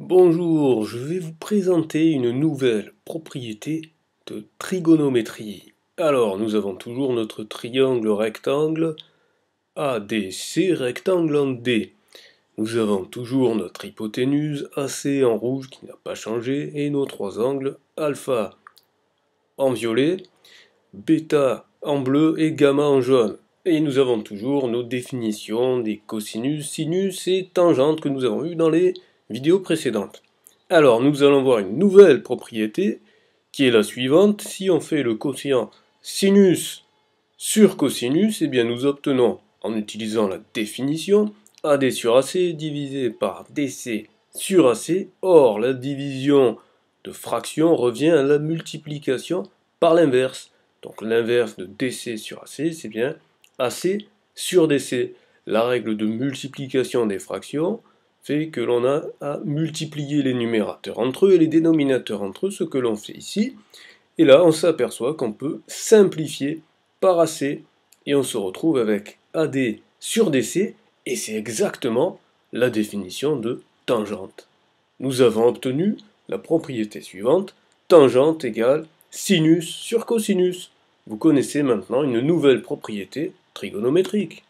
Bonjour, je vais vous présenter une nouvelle propriété de trigonométrie. Alors, nous avons toujours notre triangle rectangle ADC rectangle en D. Nous avons toujours notre hypoténuse AC en rouge qui n'a pas changé et nos trois angles alpha en violet, bêta en bleu et gamma en jaune. Et nous avons toujours nos définitions des cosinus, sinus et tangentes que nous avons eues dans les vidéo précédente. Alors, nous allons voir une nouvelle propriété qui est la suivante. Si on fait le quotient sinus sur cosinus, eh bien nous obtenons, en utilisant la définition, AD sur AC divisé par DC sur AC. Or, la division de fraction revient à la multiplication par l'inverse. Donc l'inverse de DC sur AC, c'est bien AC sur DC. La règle de multiplication des fractions fait que l'on a à multiplier les numérateurs entre eux et les dénominateurs entre eux, ce que l'on fait ici. Et là, on s'aperçoit qu'on peut simplifier par AC et on se retrouve avec AD sur DC et c'est exactement la définition de tangente. Nous avons obtenu la propriété suivante, tangente égale sinus sur cosinus. Vous connaissez maintenant une nouvelle propriété trigonométrique.